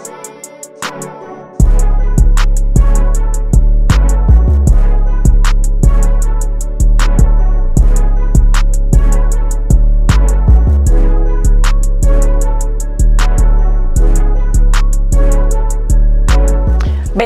Thanks.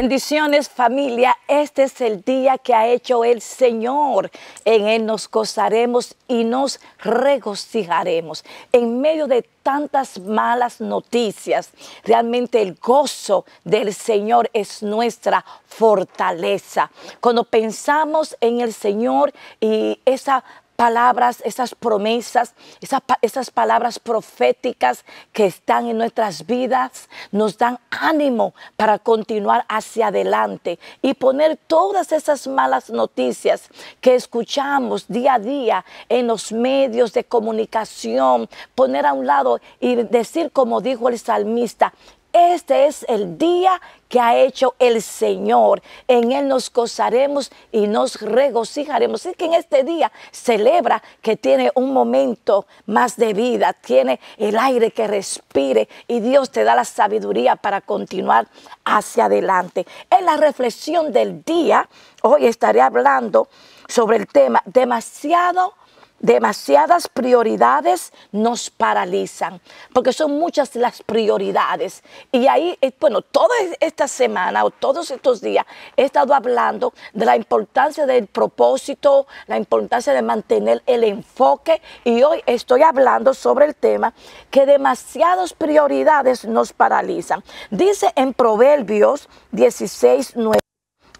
Bendiciones familia, este es el día que ha hecho el Señor. En Él nos gozaremos y nos regocijaremos. En medio de tantas malas noticias, realmente el gozo del Señor es nuestra fortaleza. Cuando pensamos en el Señor y esa palabras, esas promesas, esas, esas palabras proféticas que están en nuestras vidas, nos dan ánimo para continuar hacia adelante y poner todas esas malas noticias que escuchamos día a día en los medios de comunicación, poner a un lado y decir como dijo el salmista, este es el día que ha hecho el Señor. En Él nos gozaremos y nos regocijaremos. Así que en este día celebra que tiene un momento más de vida, tiene el aire que respire y Dios te da la sabiduría para continuar hacia adelante. En la reflexión del día, hoy estaré hablando sobre el tema demasiado demasiadas prioridades nos paralizan, porque son muchas las prioridades. Y ahí, eh, bueno, toda esta semana o todos estos días he estado hablando de la importancia del propósito, la importancia de mantener el enfoque y hoy estoy hablando sobre el tema que demasiadas prioridades nos paralizan. Dice en Proverbios 16, 9.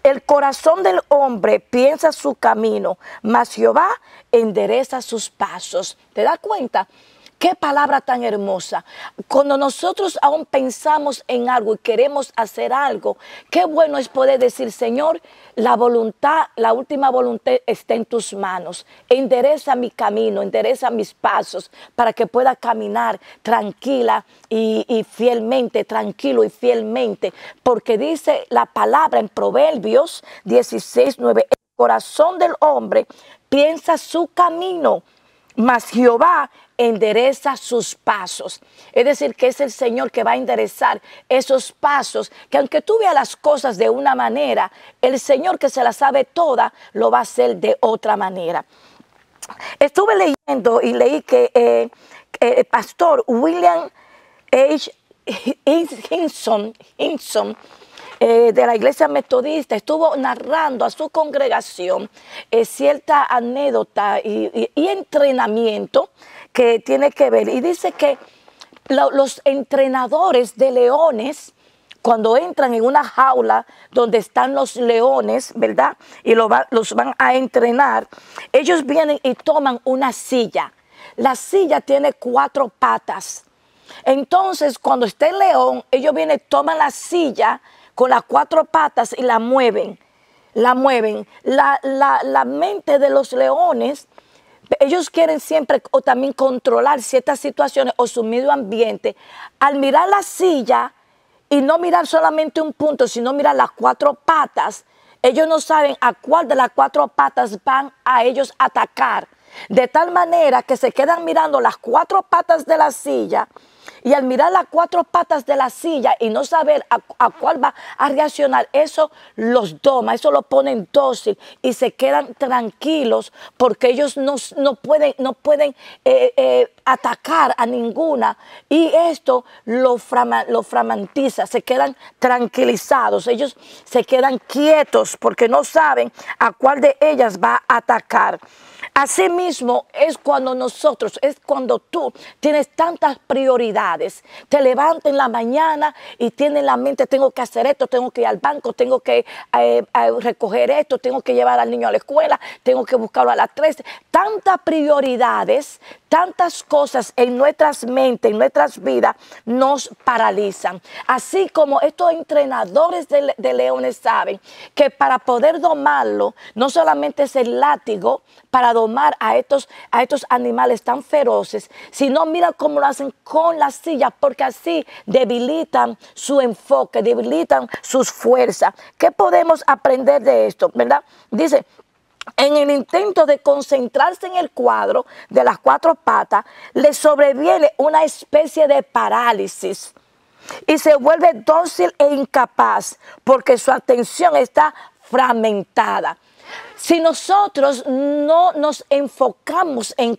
El corazón del hombre piensa su camino, mas Jehová endereza sus pasos. ¿Te das cuenta? Qué palabra tan hermosa. Cuando nosotros aún pensamos en algo y queremos hacer algo, qué bueno es poder decir, Señor, la voluntad, la última voluntad está en tus manos. Endereza mi camino, endereza mis pasos para que pueda caminar tranquila y, fielmente, tranquilo y fielmente. Porque dice la palabra en Proverbios 16, 9, el corazón del hombre piensa su camino, mas Jehová endereza sus pasos. Es decir, que es el Señor que va a enderezar esos pasos, que aunque tú veas las cosas de una manera, el Señor que se las sabe toda, lo va a hacer de otra manera. Estuve leyendo y leí que eh, el pastor William H. Hinson, eh, de la iglesia metodista estuvo narrando a su congregación eh, cierta anécdota y entrenamiento que tiene que ver. Y dice que los entrenadores de leones, cuando entran en una jaula donde están los leones, ¿verdad? Y los van a entrenar, ellos vienen y toman una silla. La silla tiene cuatro patas. Entonces, cuando está el león, ellos vienen, toman la silla con las cuatro patas y la mueven. La mueven. La, la mente de los leones ellos quieren siempre o también controlar ciertas situaciones o su medio ambiente. Al mirar la silla y no mirar solamente un punto, sino mirar las cuatro patas, ellos no saben a cuál de las cuatro patas van a ellos atacar. De tal manera que se quedan mirando las cuatro patas de la silla y al mirar las cuatro patas de la silla y no saber a, cuál va a reaccionar, eso los doma, eso los pone en dócil y se quedan tranquilos porque ellos no, pueden, no pueden eh, eh, atacar a ninguna. Y esto lo framantiza, se quedan tranquilizados, ellos se quedan quietos porque no saben a cuál de ellas va a atacar. Así mismo es cuando nosotros, es cuando tú tienes tantas prioridades. Te levantas en la mañana y tienes en la mente, tengo que hacer esto, tengo que ir al banco, tengo que eh, recoger esto, tengo que llevar al niño a la escuela, tengo que buscarlo a las 13. Tantas prioridades, tantas cosas en nuestras mentes, en nuestras vidas, nos paralizan. Así como estos entrenadores de, de leones saben que para poder domarlo, no solamente es el látigo para domar a estos, a estos animales tan feroces, si no mira cómo lo hacen con las sillas, porque así debilitan su enfoque, debilitan sus fuerzas. ¿Qué podemos aprender de esto? ¿Verdad? Dice, en el intento de concentrarse en el cuadro de las cuatro patas, le sobreviene una especie de parálisis y se vuelve dócil e incapaz porque su atención está fragmentada si nosotros no nos enfocamos en,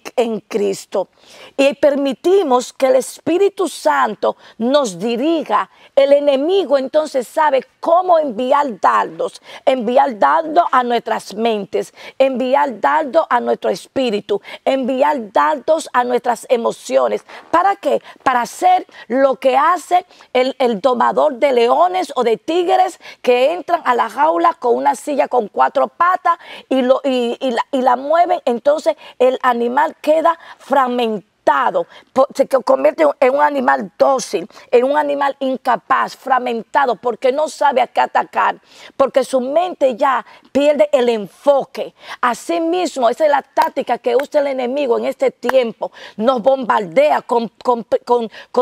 Cristo y permitimos que el Espíritu Santo nos dirija, el enemigo entonces sabe cómo enviar dardos, enviar dardos a nuestras mentes, enviar dardos a nuestro espíritu, enviar dardos a nuestras emociones. ¿Para qué? Para hacer lo que hace el, el domador de leones o de tigres que entran a la jaula con una silla con cuatro patas y, la, y la mueven, entonces el animal queda fragmentado se convierte en un animal dócil, en un animal incapaz, fragmentado, porque no sabe a qué atacar, porque su mente ya pierde el enfoque. Asimismo, esa es la táctica que usa el enemigo en este tiempo. Nos bombardea con,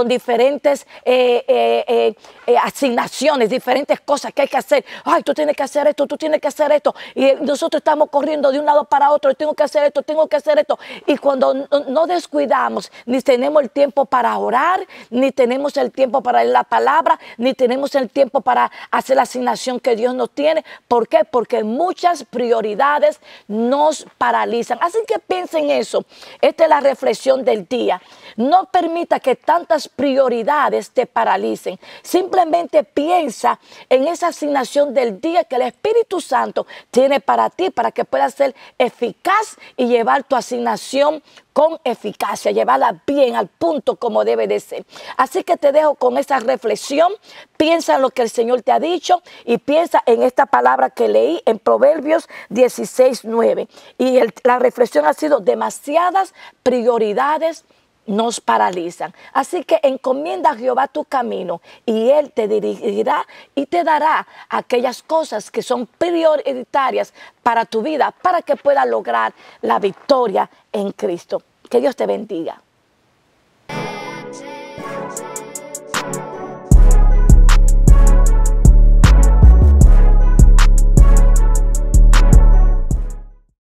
diferentes eh, eh, eh, asignaciones, diferentes cosas que hay que hacer. Ay, tú tienes que hacer esto, tú tienes que hacer esto. Y nosotros estamos corriendo de un lado para otro, tengo que hacer esto, tengo que hacer esto. Y cuando no descuidamos, ni tenemos el tiempo para orar, ni tenemos el tiempo para leer la palabra, ni tenemos el tiempo para hacer la asignación que Dios nos tiene. ¿Por qué? Porque muchas prioridades nos paralizan. Así que piensen eso. Esta es la reflexión del día. No permita que tantas prioridades te paralicen. Simplemente piensa en esa asignación del día que el Espíritu Santo tiene para ti, para que puedas ser eficaz y llevar tu asignación con eficacia, llevada bien al punto como debe de ser. Así que te dejo con esa reflexión, piensa en lo que el Señor te ha dicho y piensa en esta palabra que leí en Proverbios 16, 9. Y la reflexión ha sido demasiadas prioridades nos paralizan. Así que encomienda a Jehová tu camino y Él te dirigirá y te dará aquellas cosas que son prioritarias para tu vida, para que puedas lograr la victoria en Cristo. Que Dios te bendiga.